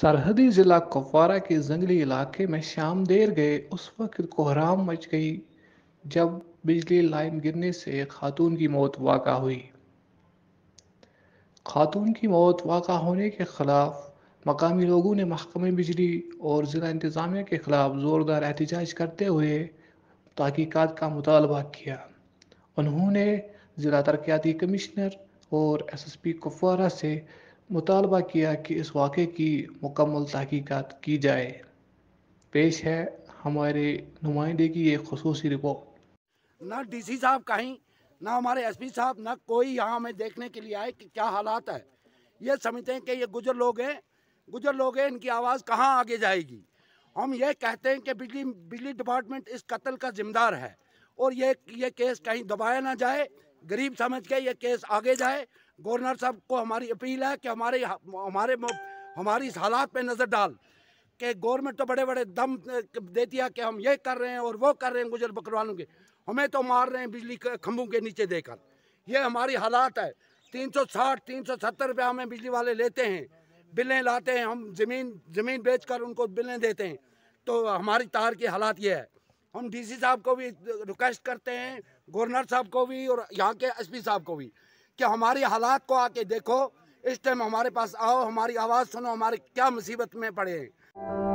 सरहदी ज़िला कुपवारा के जंगली इलाके में शाम देर गए उस वक्त कोहराम मच गई जब बिजली लाइन गिरने से खातून की मौत वाक़ा हुई खातून की मौत वाक़ा होने के ख़िलाफ़ मकामी लोगों ने महकमे बिजली और ज़िला इंतज़ामिया के ख़िलाफ़ ज़ोरदार एहतजाज करते हुए तहकीकत का मुतालबा किया उन्होंने ज़िला तरक्याती कमिश्नर और एसएसपी कुपवारा से मुतालबा किया कि इस वाक़े की मुकम्मल तहकीक़ात की जाए पेश है हमारे नुमाइंदे की ये खसूस रिपोर्ट ना डीसी साहब कहीं ना हमारे एसपी साहब ना कोई यहाँ हमें देखने के लिए आए कि क्या हालात है ये समझते हैं कि ये गुजर लोग हैं गुजर लोग हैं इनकी आवाज़ कहाँ आगे जाएगी हम ये कहते हैं कि बिजली बिजली डिपार्टमेंट इस कत्ल का जिम्मेदार है और ये ये केस कहीं दबाया ना जाए गरीब समझ के ये केस आगे जाए गवर्नर साहब को हमारी अपील है कि हमारे हमारे हमारी इस हालात पे नज़र डाल कि गवर्नमेंट तो बड़े बड़े दम दे दिया कि हम ये कर रहे हैं और वो कर रहे हैं गुजर बकरवालों के हमें तो मार रहे हैं बिजली खम्भों के नीचे देकर ये हमारी हालात है तीन सौ साठ तीन सौ सत्तर रुपये हमें बिजली वाले लेते हैं बिलें लाते हैं हम ज़मीन ज़मीन बेच कर उनको बिलें देते हैं तो हमारी तार की हालात ये है हम डीसी साहब को भी रिक्वेस्ट करते हैं गवर्नर साहब को भी और यहाँ के एसपी साहब को भी कि हमारी हालात को आके देखो इस टाइम हमारे पास आओ हमारी आवाज़ सुनो हमारे क्या मुसीबत में पड़े हैं